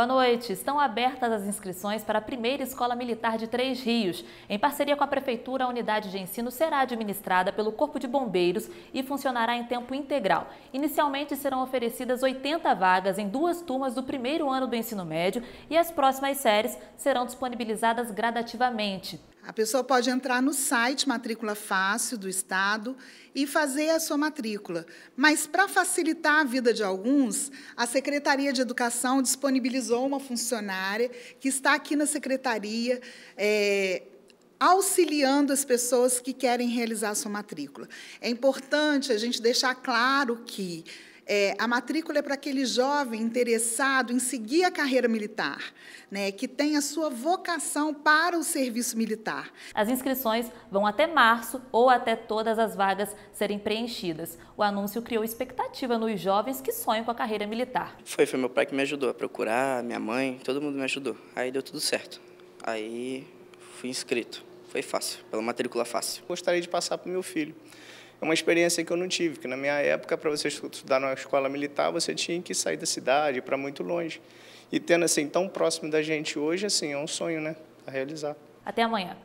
Boa noite. Estão abertas as inscrições para a primeira Escola Militar de Três Rios. Em parceria com a Prefeitura, a unidade de ensino será administrada pelo Corpo de Bombeiros e funcionará em tempo integral. Inicialmente serão oferecidas 80 vagas em duas turmas do primeiro ano do ensino médio e as próximas séries serão disponibilizadas gradativamente. A pessoa pode entrar no site Matrícula Fácil do Estado e fazer a sua matrícula. Mas, para facilitar a vida de alguns, a Secretaria de Educação disponibilizou uma funcionária que está aqui na Secretaria. É, auxiliando as pessoas que querem realizar a sua matrícula. É importante a gente deixar claro que é, a matrícula é para aquele jovem interessado em seguir a carreira militar, né, que tem a sua vocação para o serviço militar. As inscrições vão até março ou até todas as vagas serem preenchidas. O anúncio criou expectativa nos jovens que sonham com a carreira militar. Foi, foi meu pai que me ajudou a procurar, minha mãe, todo mundo me ajudou. Aí deu tudo certo. Aí fui inscrito. Foi fácil, pela matrícula fácil. Gostaria de passar para o meu filho é uma experiência que eu não tive, que na minha época, para você estudar numa escola militar, você tinha que sair da cidade, para muito longe. E tendo assim tão próximo da gente hoje, assim, é um sonho, né, a realizar. Até amanhã.